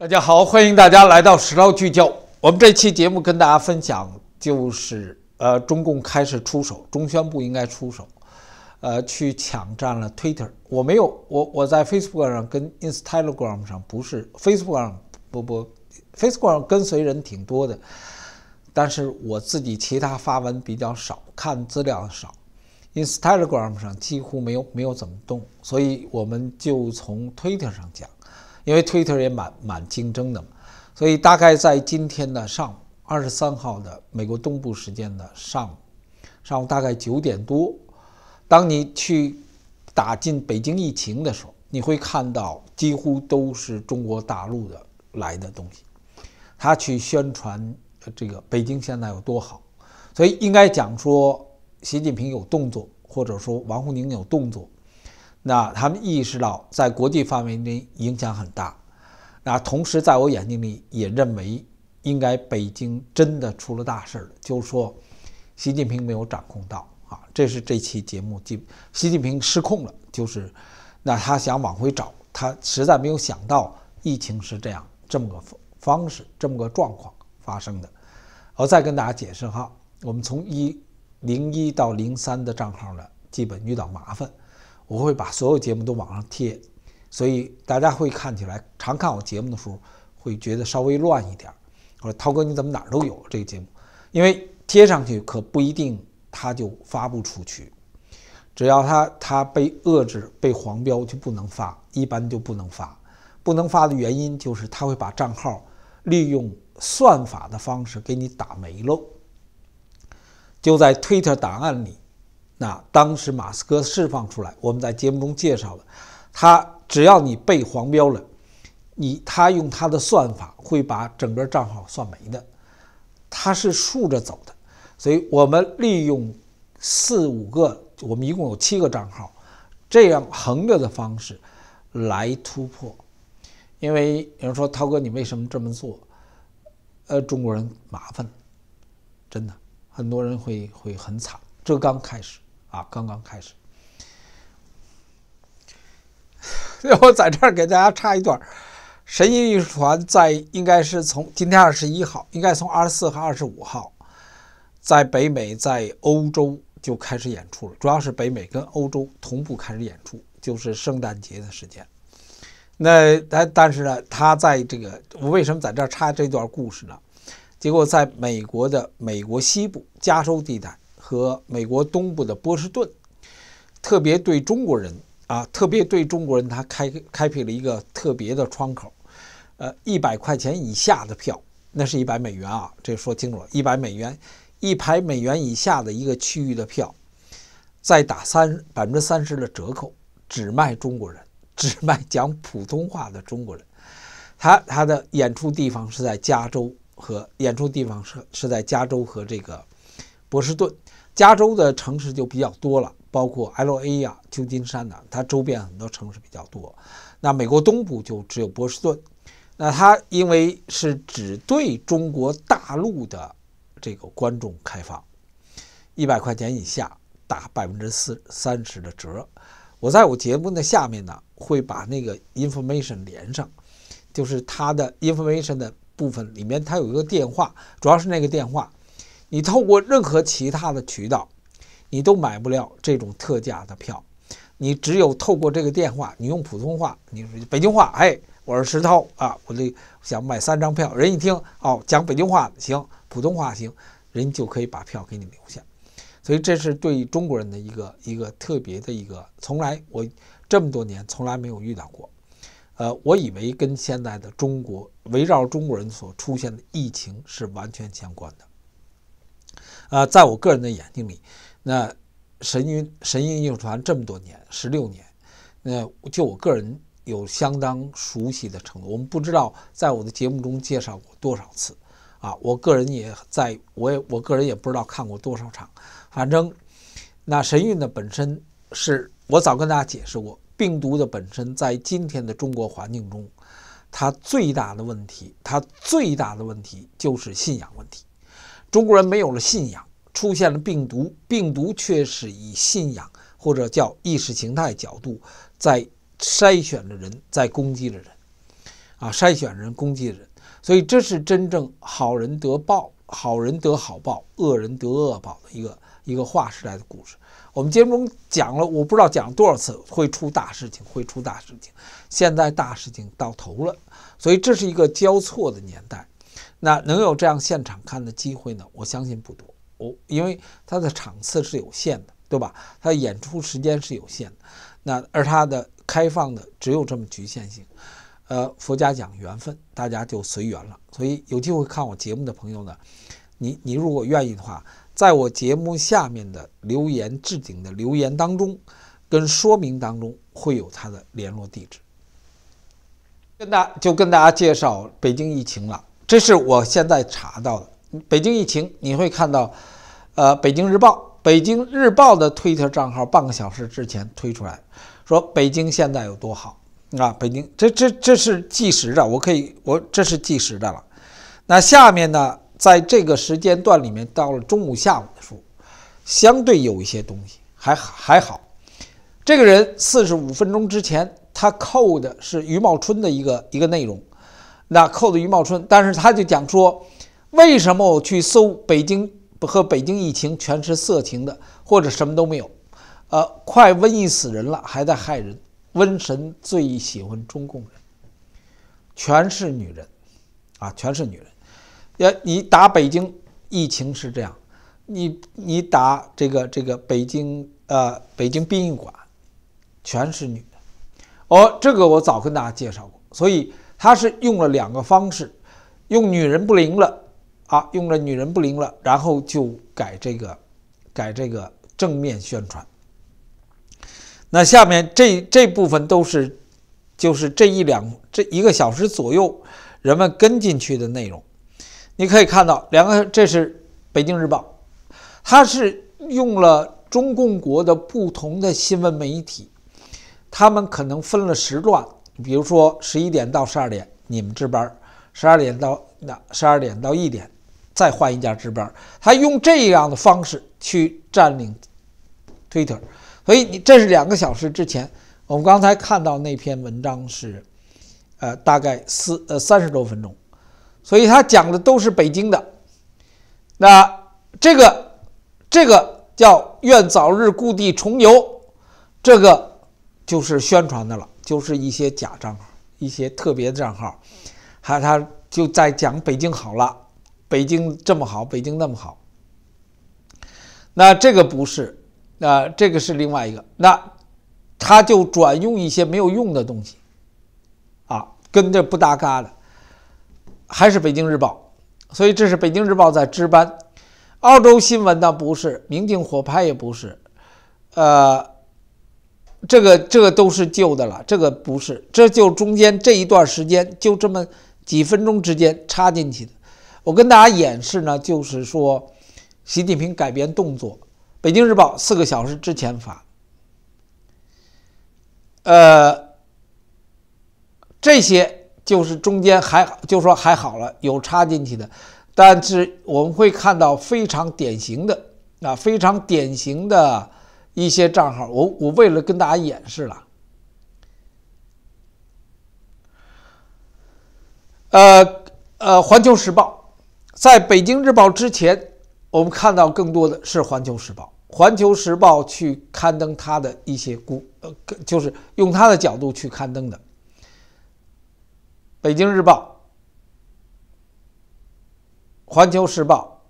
大家好，欢迎大家来到《时道聚焦》。我们这期节目跟大家分享，就是呃，中共开始出手，中宣部应该出手，呃，去抢占了 Twitter。我没有，我我在 Facebook 上跟 Instagram 上不是 Facebook 上不不，Facebook 上跟随人挺多的，但是我自己其他发文比较少，看资料少，Instagram 上几乎没有没有怎么动，所以我们就从 Twitter 上讲。因为 Twitter 也蛮蛮竞争的，嘛，所以大概在今天的上午，二十三号的美国东部时间的上午，上午大概九点多，当你去打进北京疫情的时候，你会看到几乎都是中国大陆的来的东西，他去宣传这个北京现在有多好，所以应该讲说习近平有动作，或者说王沪宁有动作。那他们意识到在国际范围内影响很大，那同时在我眼睛里也认为应该北京真的出了大事了，就是说习近平没有掌控到啊，这是这期节目基习近平失控了，就是那他想往回找，他实在没有想到疫情是这样这么个方方式、这么个状况发生的。我再跟大家解释哈，我们从一零一到零三的账号呢，基本遇到麻烦。我会把所有节目都往上贴，所以大家会看起来常看我节目的时候会觉得稍微乱一点儿。我说：“涛哥，你怎么哪儿都有这个节目？因为贴上去可不一定它就发布出去，只要它它被遏制、被黄标就不能发，一般就不能发。不能发的原因就是它会把账号利用算法的方式给你打没了，就在 Twitter 档案里。”那当时马斯克释放出来，我们在节目中介绍了，他只要你被黄标了，你他用他的算法会把整个账号算没的，他是竖着走的，所以我们利用四五个，我们一共有七个账号，这样横着的方式来突破。因为有人说涛哥，你为什么这么做？呃，中国人麻烦，真的很多人会会很惨，这刚开始。啊，刚刚开始。我在这儿给大家插一段儿，《神艺术团在应该是从今天二十一号，应该从二十四和二十五号，在北美、在欧洲就开始演出了，主要是北美跟欧洲同步开始演出，就是圣诞节的时间。那但但是呢，他在这个我为什么在这儿插这段故事呢？结果在美国的美国西部加州地带。和美国东部的波士顿，特别对中国人啊，特别对中国人，他开开辟了一个特别的窗口，呃，一百块钱以下的票，那是一百美元啊，这说清楚了，一百美元，一百美元以下的一个区域的票，再打三百分之三十的折扣，只卖中国人，只卖讲普通话的中国人，他他的演出地方是在加州和演出地方是是在加州和这个波士顿。加州的城市就比较多了，包括 L.A. 呀、旧金山呐，它周边很多城市比较多。那美国东部就只有波士顿，那它因为是只对中国大陆的这个观众开放，一百块钱以下打百分之四三十的折。我在我节目的下面呢会把那个 information 连上，就是它的 information 的部分里面它有一个电话，主要是那个电话。你透过任何其他的渠道，你都买不了这种特价的票。你只有透过这个电话，你用普通话，你北京话，哎，我是石涛啊，我这想买三张票。人一听，哦，讲北京话行，普通话行，人就可以把票给你留下。所以这是对中国人的一个一个特别的一个，从来我这么多年从来没有遇到过。呃，我以为跟现在的中国围绕中国人所出现的疫情是完全相关的。啊，在我个人的眼睛里，那神韵神韵艺术团这么多年，十六年，那就我个人有相当熟悉的程度。我们不知道在我的节目中介绍过多少次啊，我个人也在我也我个人也不知道看过多少场。反正那神韵呢本身是我早跟大家解释过，病毒的本身在今天的中国环境中，它最大的问题，它最大的问题就是信仰问题。中国人没有了信仰，出现了病毒，病毒却是以信仰或者叫意识形态角度在筛选着人，在攻击着人，啊，筛选人，攻击人，所以这是真正好人得报，好人得好报，恶人得恶报的一个一个划时代的故事。我们节目中讲了，我不知道讲多少次，会出大事情，会出大事情。现在大事情到头了，所以这是一个交错的年代。那能有这样现场看的机会呢？我相信不多哦，因为他的场次是有限的，对吧？他演出时间是有限的。那而他的开放的只有这么局限性。呃，佛家讲缘分，大家就随缘了。所以有机会看我节目的朋友呢，你你如果愿意的话，在我节目下面的留言置顶的留言当中，跟说明当中会有他的联络地址。跟大就跟大家介绍北京疫情了。这是我现在查到的北京疫情，你会看到，呃，北京日报，北京日报的推特账号半个小时之前推出来，说北京现在有多好啊！北京，这这这是计时的，我可以，我这是计时的了。那下面呢，在这个时间段里面，到了中午下午的时候，相对有一些东西还还好。这个人四十五分钟之前，他扣的是余茂春的一个一个内容。那扣的余茂春，但是他就讲说，为什么我去搜北京和北京疫情全是色情的，或者什么都没有，呃，快瘟疫死人了，还在害人，瘟神最喜欢中共人，全是女人，啊，全是女人，要你打北京疫情是这样，你你打这个这个北京呃北京殡仪馆，全是女人，哦，这个我早跟大家介绍过，所以。他是用了两个方式，用女人不灵了啊，用了女人不灵了，然后就改这个，改这个正面宣传。那下面这这部分都是，就是这一两这一个小时左右，人们跟进去的内容，你可以看到两个，这是《北京日报》，他是用了中共国的不同的新闻媒体，他们可能分了时段。比如说十一点到十二点你们值班，十二点到那十二点到一点再换一家值班，他用这样的方式去占领，Twitter。所以你这是两个小时之前，我们刚才看到那篇文章是，呃大概四呃三十多分钟，所以他讲的都是北京的。那这个这个叫愿早日故地重游，这个就是宣传的了。就是一些假账号，一些特别的账号，还他就在讲北京好了，北京这么好，北京那么好。那这个不是，那这个是另外一个。那他就转用一些没有用的东西，啊，跟这不搭嘎的，还是北京日报。所以这是北京日报在值班。澳洲新闻呢不是，民镜火拍也不是，呃。这个这个都是旧的了，这个不是，这就中间这一段时间，就这么几分钟之间插进去的。我跟大家演示呢，就是说，习近平改变动作，北京日报四个小时之前发。呃，这些就是中间还就说还好了，有插进去的，但是我们会看到非常典型的，啊，非常典型的。一些账号，我我为了跟大家演示了，呃呃，《环球时报》在北京日报之前，我们看到更多的是《环球时报》。《环球时报》去刊登他的一些故，呃，就是用他的角度去刊登的。北京日报，《环球时报》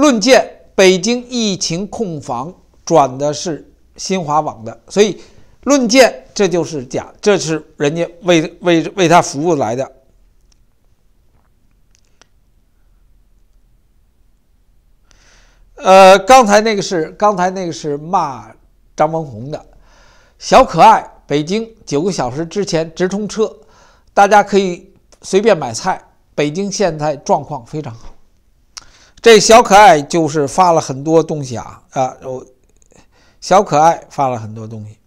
论剑。北京疫情控防转的是新华网的，所以论剑这就是假，这是人家为为为他服务来的。呃，刚才那个是刚才那个是骂张文宏的小可爱。北京九个小时之前直通车，大家可以随便买菜。北京现在状况非常好。这小可爱就是发了很多东西啊啊！我小可爱发了很多东西，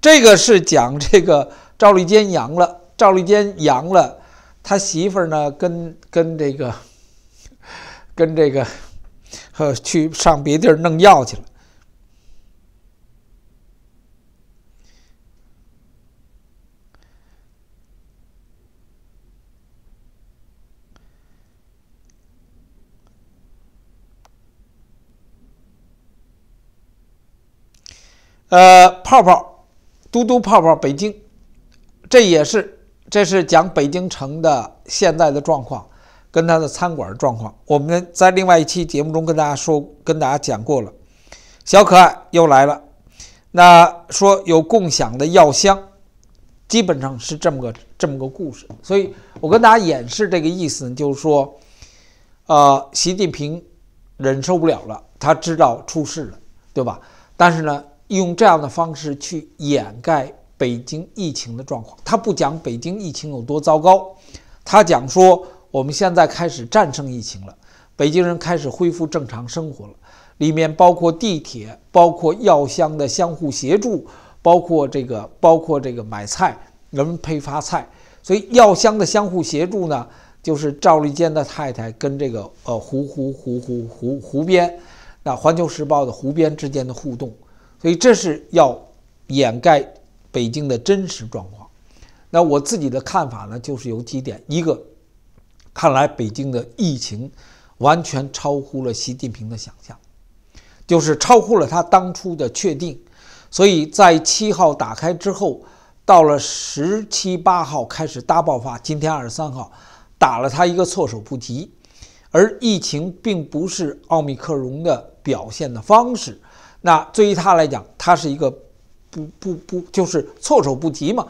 这个是讲这个赵立坚阳了，赵立坚阳了，他媳妇儿呢跟跟这个跟这个呵去上别地儿弄药去了。呃，泡泡，嘟嘟泡泡，北京，这也是，这是讲北京城的现在的状况跟它的餐馆状况。我们在另外一期节目中跟大家说，跟大家讲过了。小可爱又来了，那说有共享的药箱，基本上是这么个这么个故事。所以我跟大家演示这个意思，就是说，呃，习近平忍受不了了，他知道出事了，对吧？但是呢。用这样的方式去掩盖北京疫情的状况，他不讲北京疫情有多糟糕，他讲说我们现在开始战胜疫情了，北京人开始恢复正常生活了。里面包括地铁，包括药箱的相互协助，包括这个，包括这个买菜人配发菜。所以药箱的相互协助呢，就是赵立坚的太太跟这个呃胡胡胡胡胡胡编，那环球时报的胡编之间的互动。所以这是要掩盖北京的真实状况。那我自己的看法呢，就是有几点：一个，看来北京的疫情完全超乎了习近平的想象，就是超乎了他当初的确定。所以在七号打开之后，到了十七八号开始大爆发。今天二十三号打了他一个措手不及。而疫情并不是奥密克戎的表现的方式。那对于他来讲，他是一个不不不，就是措手不及嘛。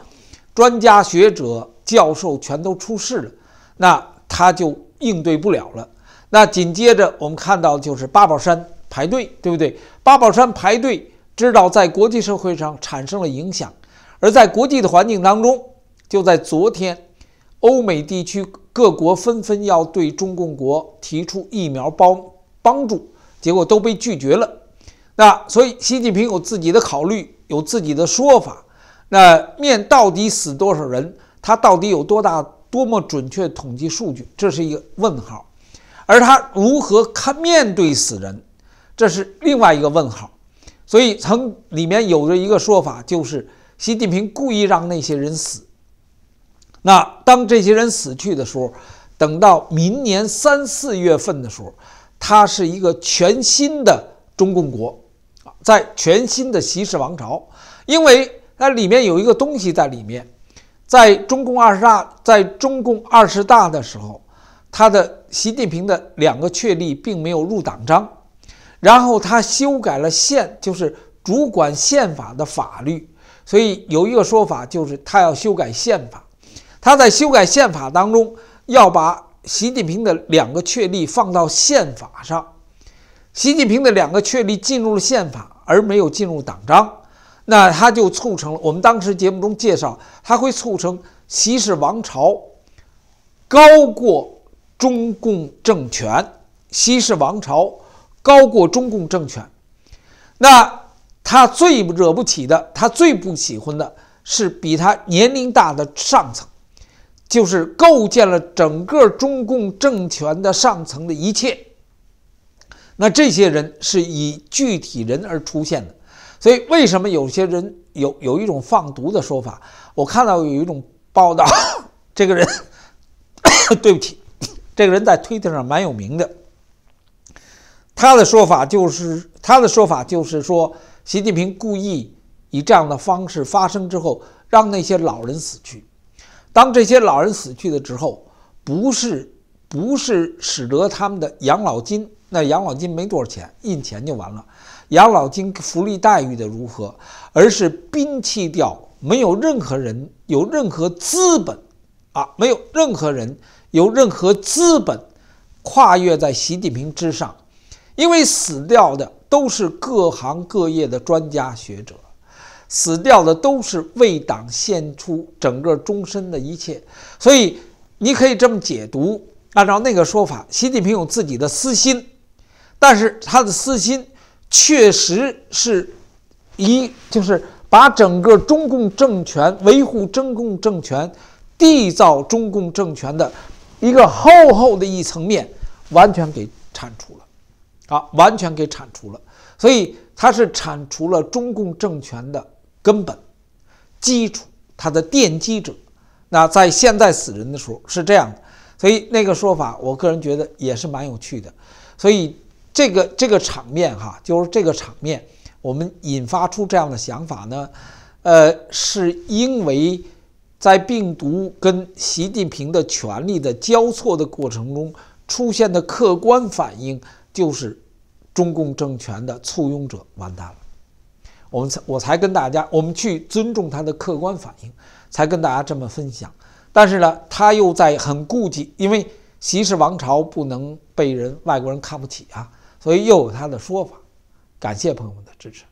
专家学者、教授全都出事了，那他就应对不了了。那紧接着我们看到就是八宝山排队，对不对？八宝山排队，知道在国际社会上产生了影响。而在国际的环境当中，就在昨天，欧美地区各国纷纷要对中共国提出疫苗帮帮助，结果都被拒绝了。那所以习近平有自己的考虑，有自己的说法。那面到底死多少人？他到底有多大多么准确统计数据？这是一个问号。而他如何看面对死人，这是另外一个问号。所以曾里面有着一个说法，就是习近平故意让那些人死。那当这些人死去的时候，等到明年三四月份的时候，他是一个全新的中共国。在全新的西式王朝，因为它里面有一个东西在里面。在中共二十大，在中共二十大的时候，他的习近平的两个确立并没有入党章，然后他修改了宪，就是主管宪法的法律。所以有一个说法就是他要修改宪法。他在修改宪法当中要把习近平的两个确立放到宪法上。习近平的两个确立进入了宪法。而没有进入党章，那他就促成了我们当时节目中介绍，他会促成西式王朝高过中共政权，西式王朝高过中共政权。那他最惹不起的，他最不喜欢的是比他年龄大的上层，就是构建了整个中共政权的上层的一切。那这些人是以具体人而出现的，所以为什么有些人有有一种放毒的说法？我看到有一种报道，这个人，对不起，这个人在推特上蛮有名的，他的说法就是他的说法就是说，习近平故意以这样的方式发生之后，让那些老人死去。当这些老人死去的时候，不是不是使得他们的养老金。那养老金没多少钱，印钱就完了。养老金福利待遇的如何，而是摒弃掉没有任何人有任何资本，啊，没有任何人有任何资本跨越在习近平之上，因为死掉的都是各行各业的专家学者，死掉的都是为党献出整个终身的一切，所以你可以这么解读，按照那个说法，习近平有自己的私心。但是他的私心确实是一，就是把整个中共政权维护、中共政权缔造、中共政权的一个厚厚的一层面完全给铲除了，啊，完全给铲除了。所以他是铲除了中共政权的根本基础，他的奠基者。那在现在死人的时候是这样的，所以那个说法，我个人觉得也是蛮有趣的。所以。这个这个场面哈，就是这个场面，我们引发出这样的想法呢，呃，是因为在病毒跟习近平的权力的交错的过程中出现的客观反应，就是中共政权的簇拥者完蛋了。我们才我才跟大家，我们去尊重他的客观反应，才跟大家这么分享。但是呢，他又在很顾忌，因为习氏王朝不能被人外国人看不起啊。所以又有他的说法，感谢朋友们的支持。